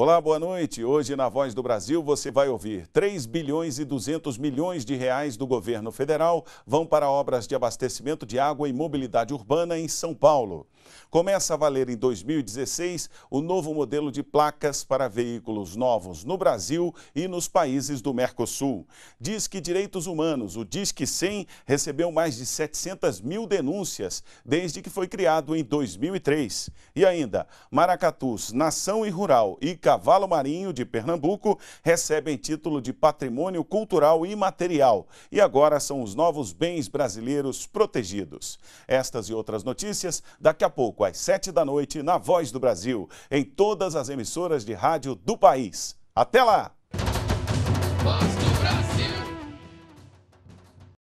Olá, boa noite. Hoje na Voz do Brasil você vai ouvir 3 bilhões e 200 milhões de reais do governo federal vão para obras de abastecimento de água e mobilidade urbana em São Paulo. Começa a valer em 2016 o novo modelo de placas para veículos novos no Brasil e nos países do Mercosul. Disque Direitos Humanos, o Disque 100, recebeu mais de 700 mil denúncias desde que foi criado em 2003. E ainda, Maracatus, Nação e Rural e Cavalo Marinho de Pernambuco recebem título de patrimônio cultural imaterial e agora são os novos bens brasileiros protegidos. Estas e outras notícias daqui a pouco, às sete da noite, na Voz do Brasil, em todas as emissoras de rádio do país. Até lá!